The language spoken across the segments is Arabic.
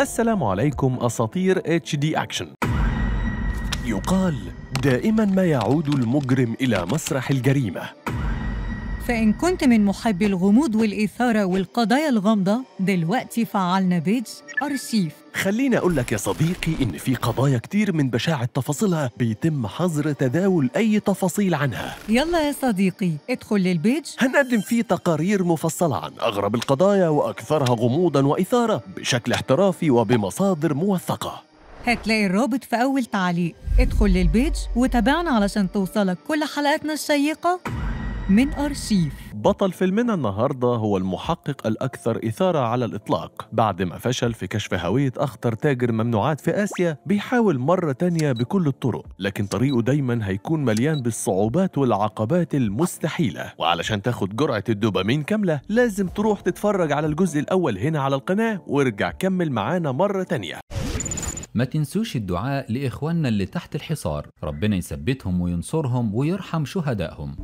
السلام عليكم أساطير اتش دي أكشن يقال دائما ما يعود المجرم إلى مسرح الجريمة فإن كنت من محبي الغموض والإثارة والقضايا الغامضة دلوقتي فعلنا بيتش الأرشيف خليني أقول لك يا صديقي إن في قضايا كتير من بشاعة تفاصيلها بيتم حظر تداول أي تفاصيل عنها يلا يا صديقي ادخل للبيج هنقدم فيه تقارير مفصلة عن أغرب القضايا وأكثرها غموضا وإثارة بشكل احترافي وبمصادر موثقة هتلاقي الرابط في أول تعليق ادخل للبيج وتابعنا علشان توصلك كل حلقاتنا الشيقة من أرشيف بطل فيلمنا النهاردة هو المحقق الأكثر إثارة على الإطلاق بعد ما فشل في كشف هوية أخطر تاجر ممنوعات في آسيا بيحاول مرة تانية بكل الطرق لكن طريقه دايما هيكون مليان بالصعوبات والعقبات المستحيلة وعلشان تاخد جرعة الدوبامين كاملة لازم تروح تتفرج على الجزء الأول هنا على القناة وارجع كمل معانا مرة تانية ما تنسوش الدعاء لإخواننا اللي تحت الحصار ربنا يثبتهم وينصرهم ويرحم شهدائهم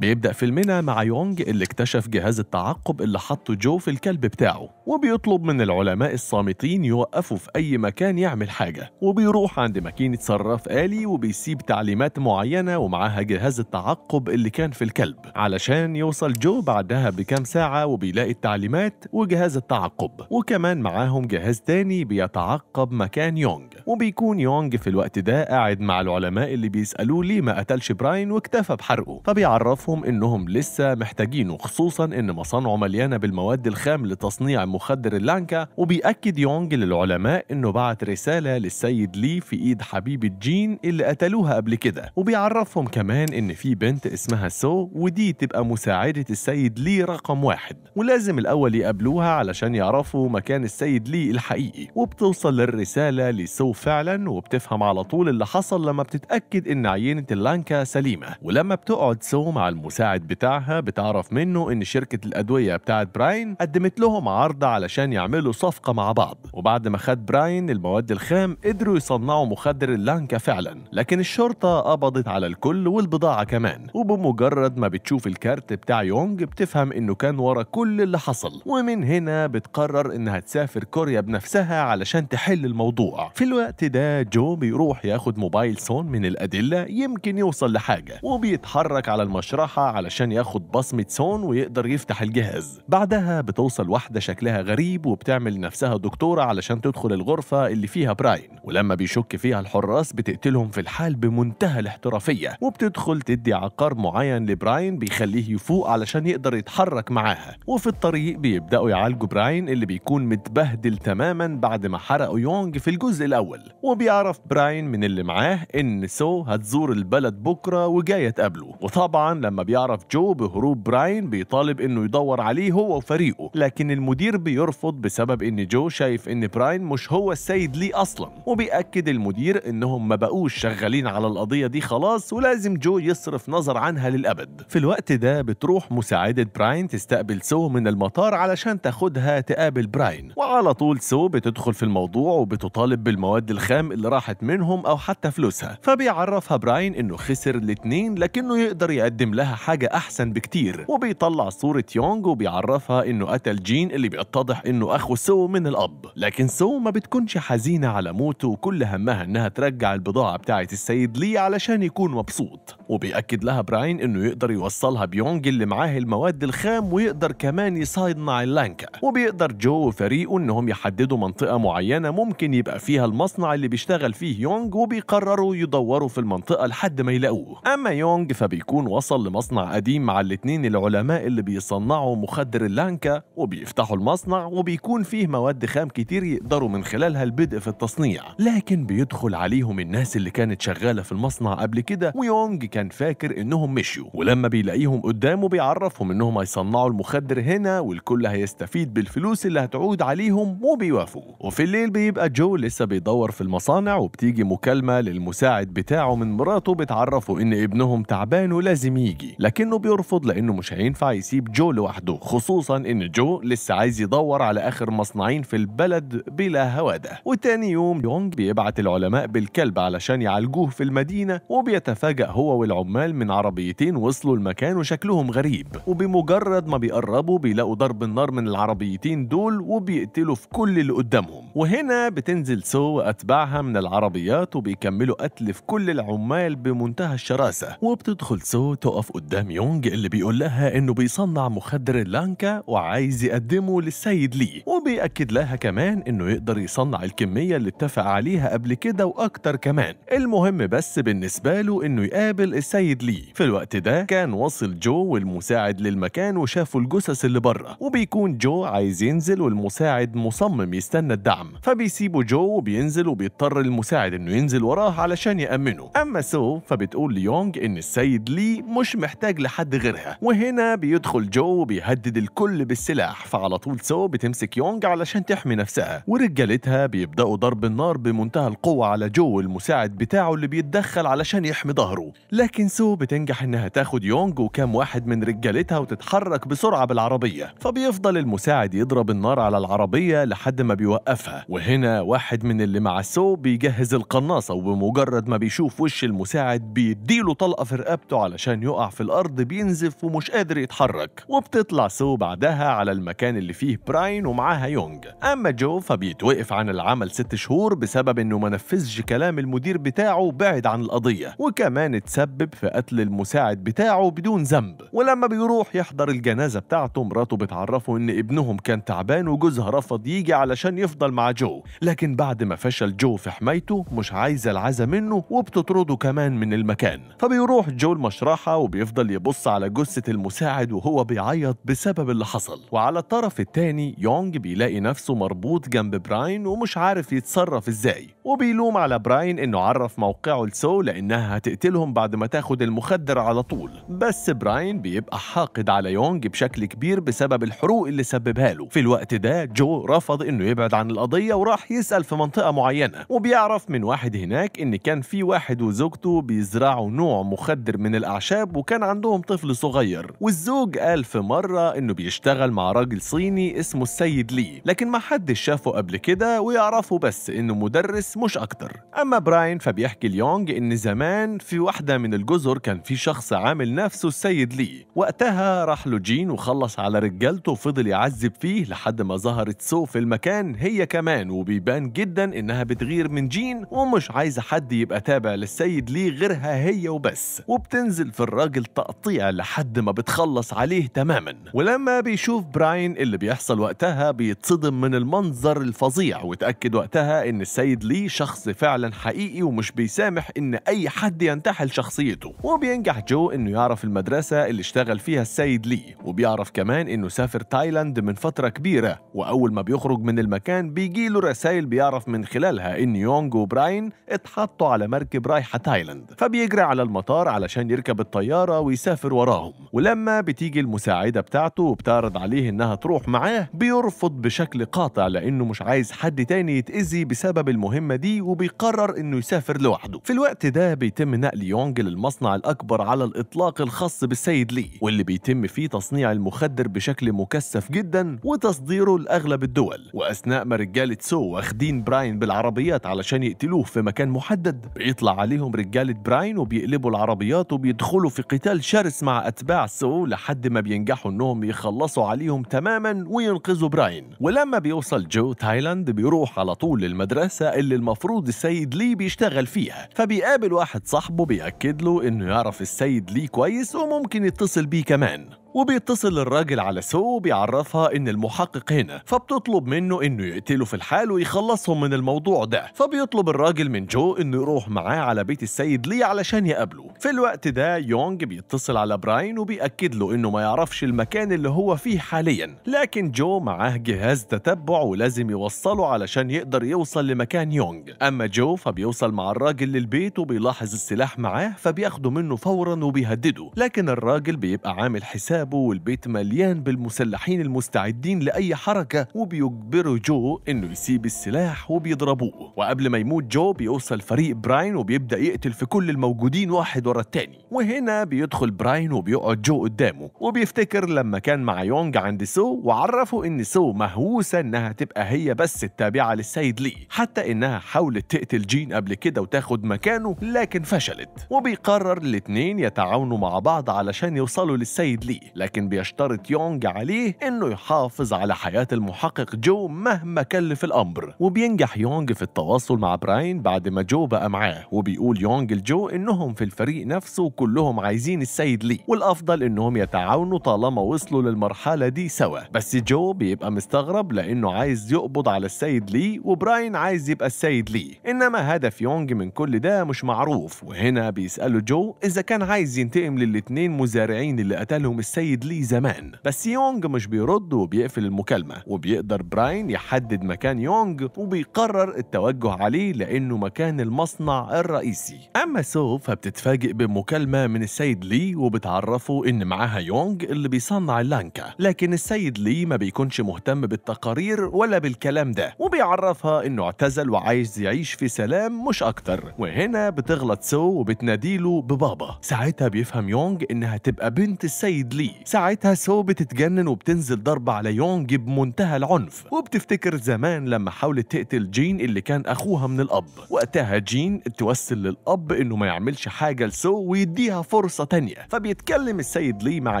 بيبدأ فيلمنا مع يونج اللي اكتشف جهاز التعقب اللي حطه جو في الكلب بتاعه وبيطلب من العلماء الصامتين يوقفوا في أي مكان يعمل حاجة وبيروح عند ماكينة صراف آلي وبيسيب تعليمات معينة ومعاها جهاز التعقب اللي كان في الكلب علشان يوصل جو بعدها بكام ساعة وبيلاقي التعليمات وجهاز التعقب وكمان معاهم جهاز تاني بيتعقب مكان يونج وبيكون يونج في الوقت ده قاعد مع العلماء اللي بيسألوه ليه ما قتلش براين واكتفى بحرقه فبيعرفهم إنهم لسه محتاجينه خصوصا إن مصانعه مليانة بالمواد الخام لتصنيع المخدر اللانكا وبيأكد يونغ للعلماء إنه بعت رسالة للسيد لي في إيد حبيبة جين اللي قتلوها قبل كده وبيعرفهم كمان إن في بنت اسمها سو ودي تبقى مساعدة السيد لي رقم واحد ولازم الأول يقابلوها علشان يعرفوا مكان السيد لي الحقيقي وبتوصل الرسالة لسو فعلا وبتفهم على طول اللي حصل لما بتتأكد إن عينة اللانكا سليمة ولما بتقعد سو مع المساعد بتاعها بتعرف منه إن شركة الأدوية بتاعت براين قدمت لهم عرض علشان يعملوا صفقة مع بعض وبعد ما خد براين المواد الخام قدروا يصنعوا مخدر اللانكا فعلا لكن الشرطة قبضت على الكل والبضاعة كمان وبمجرد ما بتشوف الكارت بتاع يونج بتفهم انه كان ورا كل اللي حصل ومن هنا بتقرر انها تسافر كوريا بنفسها علشان تحل الموضوع في الوقت ده جو بيروح ياخد موبايل سون من الأدلة يمكن يوصل لحاجة وبيتحرك على المشرحة علشان ياخد بصمة سون ويقدر يفتح الجهاز بعدها بتوصل واحدة شكلها شكلها غريب وبتعمل نفسها دكتورة علشان تدخل الغرفة اللي فيها براين ولما بيشك فيها الحراس بتقتلهم في الحال بمنتهى الاحترافية وبتدخل تدي عقار معين لبراين بيخليه يفوق علشان يقدر يتحرك معاها وفي الطريق بيبدأوا يعالجوا براين اللي بيكون متبهدل تماما بعد ما حرقوا يونج في الجزء الأول وبيعرف براين من اللي معاه إن سو هتزور البلد بكرة وجاية تقابله وطبعا لما بيعرف جو بهروب براين بيطالب إنه يدور عليه هو وفريقه لكن المدير بيرفض بسبب ان جو شايف ان براين مش هو السيد ليه اصلا وبيأكد المدير انهم ما بقوش شغالين على القضية دي خلاص ولازم جو يصرف نظر عنها للأبد في الوقت ده بتروح مساعدة براين تستقبل سو من المطار علشان تاخدها تقابل براين وعلى طول سو بتدخل في الموضوع وبتطالب بالمواد الخام اللي راحت منهم أو حتى فلوسها فبيعرفها براين انه خسر الاتنين لكنه يقدر يقدم لها حاجة أحسن بكتير وبيطلع صورة يونج وبيعرفها انه قتل جين اللي بيقطع يتضح انه اخو سو من الاب لكن سو ما بتكونش حزينه على موته وكل همها انها ترجع البضاعه بتاعه السيد لي علشان يكون مبسوط وبيأكد لها براين انه يقدر يوصلها بيونج اللي معاه المواد الخام ويقدر كمان يصيد مع اللانكا وبيقدر جو وفريقه انهم يحددوا منطقه معينه ممكن يبقى فيها المصنع اللي بيشتغل فيه يونج وبيقرروا يدوروا في المنطقه لحد ما يلاقوه اما يونج فبيكون وصل لمصنع قديم مع الاتنين العلماء اللي بيصنعوا مخدر اللانكا وبيفتحوا المصنع المصنع وبيكون فيه مواد خام كتير يقدروا من خلالها البدء في التصنيع لكن بيدخل عليهم الناس اللي كانت شغالة في المصنع قبل كده ويونج كان فاكر انهم مشيوا ولما بيلاقيهم قدامه بيعرفهم انهم هيصنعوا المخدر هنا والكل هيستفيد بالفلوس اللي هتعود عليهم وبيوافقوا وفي الليل بيبقى جو لسه بيدور في المصانع وبتيجي مكالمة للمساعد بتاعه من مراته بتعرفه ان ابنهم تعبان ولازم يجي لكنه بيرفض لانه مش هينفع يسيب جو لوحده خصوصا ان جو لسه عايز يدور على آخر مصنعين في البلد بلا هوادة وتاني يوم يونج بيبعت العلماء بالكلب علشان يعالجوه في المدينة وبيتفاجأ هو والعمال من عربيتين وصلوا المكان وشكلهم غريب وبمجرد ما بيقربوا بيلاقوا ضرب النار من العربيتين دول وبيقتلوا في كل اللي قدامهم وهنا بتنزل سو وأتباعها من العربيات وبيكملوا قتل في كل العمال بمنتهى الشراسة وبتدخل سو تقف قدام يونج اللي بيقول لها إنه بيصنع مخدر اللانكا وعايز يقدمه للس السيد لي وبيأكد لها كمان إنه يقدر يصنع الكمية اللي اتفق عليها قبل كده وأكتر كمان المهم بس بالنسبة له إنه يقابل السيد لي في الوقت ده كان وصل جو والمساعد للمكان وشافوا الجثث اللي بره وبيكون جو عايز ينزل والمساعد مصمم يستنى الدعم فبيسيبوا جو وبينزل وبيضطر المساعد إنه ينزل وراه علشان يأمنه أما سو فبتقول ليونج إن السيد لي مش محتاج لحد غيرها وهنا بيدخل جو وبيهدد الكل بالسلاح فعلى طول سو بتمسك يونغ علشان تحمي نفسها ورجالتها بيبدأوا ضرب النار بمنتهى القوة على جو المساعد بتاعه اللي بيتدخل علشان يحمي ظهره لكن سو بتنجح انها تاخد يونغ وكام واحد من رجالتها وتتحرك بسرعة بالعربية فبيفضل المساعد يضرب النار على العربية لحد ما بيوقفها وهنا واحد من اللي مع سو بيجهز القناصة وبمجرد ما بيشوف وش المساعد بيديله طلقة في رقبته علشان يقع في الأرض بينزف ومش قادر يتحرك وبتطلع سو بعدها على المكان اللي فيه براين ومعاها يونج أما جو فبيتوقف عن العمل ست شهور بسبب إنه ما نفذش كلام المدير بتاعه بعد عن القضية وكمان اتسبب في قتل المساعد بتاعه بدون ذنب ولما بيروح يحضر الجنازة بتاعته مراته بتعرفه إن ابنهم كان تعبان وجوزها رفض يجي علشان يفضل مع جو لكن بعد ما فشل جو في حمايته مش عايزة العزة منه وبتطرده كمان من المكان فبيروح جو المشرحة وبيفضل يبص على جثة المساعد وهو بيعيط بسبب اللي حصل وعلى الطرف التاني تاني يونج بيلاقي نفسه مربوط جنب براين ومش عارف يتصرف ازاي وبيلوم على براين انه عرف موقعه لسو لانها هتقتلهم بعد ما تاخد المخدر على طول بس براين بيبقى حاقد على يونج بشكل كبير بسبب الحروق اللي سببها له في الوقت ده جو رفض انه يبعد عن القضية وراح يسأل في منطقة معينة وبيعرف من واحد هناك ان كان في واحد وزوجته بيزرعوا نوع مخدر من الاعشاب وكان عندهم طفل صغير والزوج قال في مرة انه بيشتغل مع راجل صيني اسمه السيد لي لكن ما حدش شافه قبل كده ويعرفه بس انه مدرس مش اكتر اما براين فبيحكي ليونج ان زمان في واحدة من الجزر كان في شخص عامل نفسه السيد لي وقتها راح له جين وخلص على رجالته وفضل يعذب فيه لحد ما ظهرت سو في المكان هي كمان وبيبان جدا انها بتغير من جين ومش عايزة حد يبقى تابع للسيد لي غيرها هي وبس وبتنزل في الراجل تقطيع لحد ما بتخلص عليه تماما ولما بيشوف براين اللي بيحصل بيحصل وقتها بيتصدم من المنظر الفظيع وتأكد وقتها إن السيد لي شخص فعلا حقيقي ومش بيسامح إن أي حد ينتحل شخصيته وبينجح جو إنه يعرف المدرسة اللي اشتغل فيها السيد لي وبيعرف كمان إنه سافر تايلاند من فترة كبيرة وأول ما بيخرج من المكان بيجيله رسائل بيعرف من خلالها إن يونج وبراين اتحطوا على مركب رايحة تايلاند فبيجري على المطار علشان يركب الطيارة ويسافر وراهم ولما بتيجي المساعدة بتاعته وبتعرض عليه إنها تروح معاه معاه بيرفض بشكل قاطع لأنه مش عايز حد تاني يتأذي بسبب المهمة دي وبيقرر إنه يسافر لوحده في الوقت ده بيتم نقل يونج للمصنع الأكبر على الإطلاق الخاص بالسيد لي واللي بيتم فيه تصنيع المخدر بشكل مكثف جدا وتصديره لأغلب الدول وأثناء ما رجالة سو واخدين براين بالعربيات علشان يقتلوه في مكان محدد بيطلع عليهم رجالة براين وبيقلبوا العربيات وبيدخلوا في قتال شرس مع أتباع سو لحد ما بينجحوا إنهم يخلصوا عليهم تماما وينقذوا براين ولما بيوصل جو تايلاند بيروح على طول للمدرسة اللي المفروض السيد لي بيشتغل فيها فبيقابل واحد صاحبه بيأكد له انه يعرف السيد لي كويس وممكن يتصل بيه كمان وبيتصل الراجل على سو وبيعرفها ان المحقق هنا فبتطلب منه انه يقتله في الحال ويخلصهم من الموضوع ده فبيطلب الراجل من جو انه يروح معاه على بيت السيد ليه علشان يقابله في الوقت ده يونج بيتصل على براين وبيأكد له انه ما يعرفش المكان اللي هو فيه حاليا لكن جو معاه جهاز تتبع ولازم يوصله علشان يقدر يوصل لمكان يونج اما جو فبيوصل مع الراجل للبيت وبيلاحظ السلاح معاه فبياخده منه فورا وبيهدده لكن الراجل بيبقى عامل حساب بابه والبيت مليان بالمسلحين المستعدين لأي حركة وبيجبروا جو إنه يسيب السلاح وبيضربوه وقبل ما يموت جو بيوصل فريق براين وبيبدأ يقتل في كل الموجودين واحد ورا التاني وهنا بيدخل براين وبيقعد جو قدامه وبيفتكر لما كان مع يونج عند سو وعرفه إن سو مهووسة إنها تبقى هي بس التابعة للسيد لي حتى إنها حاولت تقتل جين قبل كده وتاخد مكانه لكن فشلت وبيقرر الاتنين يتعاونوا مع بعض علشان يوصلوا للسيد لي لكن بيشترط يونج عليه إنه يحافظ على حياة المحقق جو مهما كلف الأمر وبينجح يونج في التواصل مع براين بعد ما جو بقى معاه وبيقول يونج لجو إنهم في الفريق نفسه كلهم عايزين السيد لي والأفضل إنهم يتعاونوا طالما وصلوا للمرحلة دي سوا بس جو بيبقى مستغرب لأنه عايز يقبض على السيد لي وبراين عايز يبقى السيد لي إنما هدف يونج من كل ده مش معروف وهنا بيسأله جو إذا كان عايز ينتقم للاتنين مزارعين اللي قتلهم السيد السيد لي زمان بس يونغ مش بيرد وبيقفل المكالمة وبيقدر براين يحدد مكان يونغ وبيقرر التوجه عليه لأنه مكان المصنع الرئيسي أما سو فبتتفاجئ بمكالمة من السيد لي وبتعرفه إن معاها يونغ اللي بيصنع اللانكا لكن السيد لي ما بيكونش مهتم بالتقارير ولا بالكلام ده وبيعرفها إنه اعتزل وعايز يعيش في سلام مش أكتر وهنا بتغلط سو وبتناديله ببابا ساعتها بيفهم يونغ إنها تبقى بنت السيد لي فيه ساعتها سو بتتجنن وبتنزل ضربة على يونج بمنتهى العنف وبتفتكر زمان لما حاولت تقتل جين اللي كان أخوها من الأب وقتها جين توسل للأب إنه ما يعملش حاجة لسو ويديها فرصة تانية فبيتكلم السيد لي مع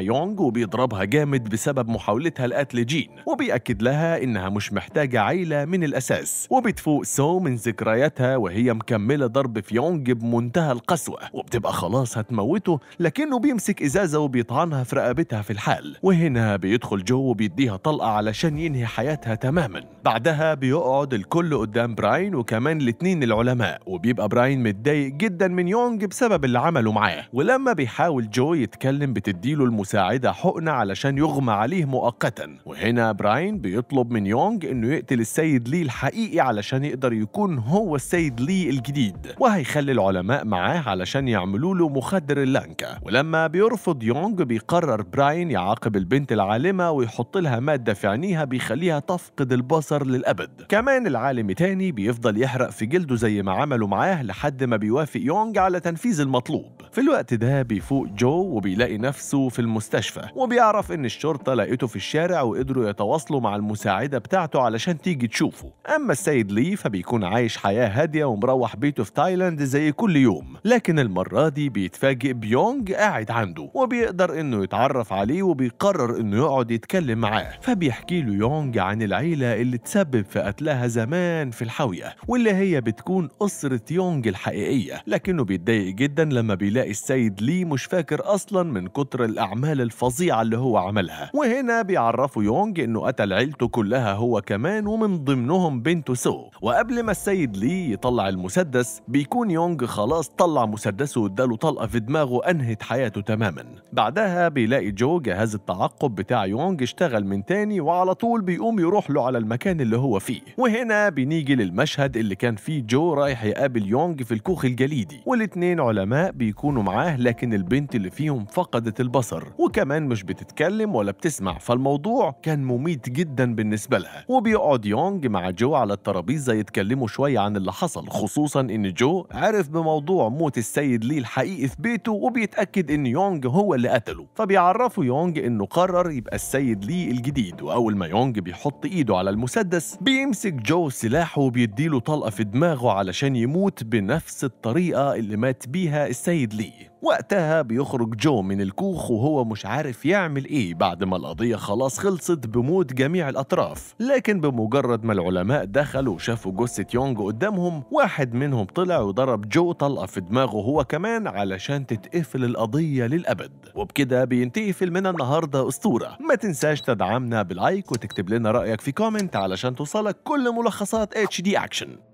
يونج وبيضربها جامد بسبب محاولتها لقتل جين وبيأكد لها إنها مش محتاجة عيلة من الأساس وبتفوق سو من ذكرياتها وهي مكملة ضرب في يونج بمنتهى القسوة وبتبقى خلاص هتموته لكنه بيمسك إزازة وبيطعنها في رقبتها سابتها في الحال وهنا بيدخل جو وبيديها طلقة علشان ينهي حياتها تماما بعدها بيقعد الكل قدام براين وكمان الاتنين العلماء وبيبقى براين متضايق جدا من يونج بسبب اللي عمله معاه ولما بيحاول جو يتكلم بتديله المساعدة حقنة علشان يغمى عليه مؤقتا وهنا براين بيطلب من يونج انه يقتل السيد لي الحقيقي علشان يقدر يكون هو السيد لي الجديد وهيخلي العلماء معاه علشان يعملوا له مخدر اللانكا ولما بيرفض يونج بيقرر براين يعاقب البنت العالمة ويحط لها مادة في عينيها بيخليها تفقد البصر للأبد كمان العالم تاني بيفضل يحرق في جلده زي ما عملوا معاه لحد ما بيوافق يونج على تنفيذ المطلوب في الوقت ده بيفوق جو وبيلاقي نفسه في المستشفى وبيعرف ان الشرطة لقيته في الشارع وقدروا يتواصلوا مع المساعدة بتاعته علشان تيجي تشوفه أما السيد لي فبيكون عايش حياة هادية ومروح بيته في تايلاند زي كل يوم لكن المرة دي بيتفاجئ بيونج قاعد عنده وبيقدر انه يتعرف بيتعرف عليه وبيقرر انه يقعد يتكلم معاه فبيحكي له يونج عن العيله اللي تسبب في قتلها زمان في الحاويه واللي هي بتكون اسره يونج الحقيقيه لكنه بيتضايق جدا لما بيلاقي السيد لي مش فاكر اصلا من كتر الاعمال الفظيعه اللي هو عملها وهنا بيعرفوا يونج انه قتل عيلته كلها هو كمان ومن ضمنهم بنته سو وقبل ما السيد لي يطلع المسدس بيكون يونج خلاص طلع مسدسه واداله طلقه في دماغه انهت حياته تماما بعدها بيلاقي جو جهاز التعقب بتاع يونج اشتغل من تاني وعلى طول بيقوم يروح له على المكان اللي هو فيه وهنا بنيجي للمشهد اللي كان فيه جو رايح يقابل يونج في الكوخ الجليدي والاتنين علماء بيكونوا معاه لكن البنت اللي فيهم فقدت البصر وكمان مش بتتكلم ولا بتسمع فالموضوع كان مميت جدا بالنسبة لها وبيقعد يونج مع جو على الترابيزة يتكلموا شوية عن اللي حصل خصوصا ان جو عرف بموضوع موت السيد ليه الحقيقي في بيته وبيتأكد ان يونج هو اللي قتله فبيعرف بيعرفوا يونج إنه قرر يبقى السيد لي الجديد وأول ما يونج بيحط إيده على المسدس بيمسك جو سلاحه وبيديله طلقة في دماغه علشان يموت بنفس الطريقة اللي مات بيها السيد لي وقتها بيخرج جو من الكوخ وهو مش عارف يعمل ايه بعد ما القضية خلاص خلصت بموت جميع الأطراف لكن بمجرد ما العلماء دخلوا وشافوا جثة يونج قدامهم واحد منهم طلع وضرب جو طلقة في دماغه هو كمان علشان تتقفل القضية للأبد وبكده بينتهي فيلمنا النهاردة أسطورة ما تنساش تدعمنا باللايك وتكتب لنا رأيك في كومنت علشان توصلك كل ملخصات اتش دي اكشن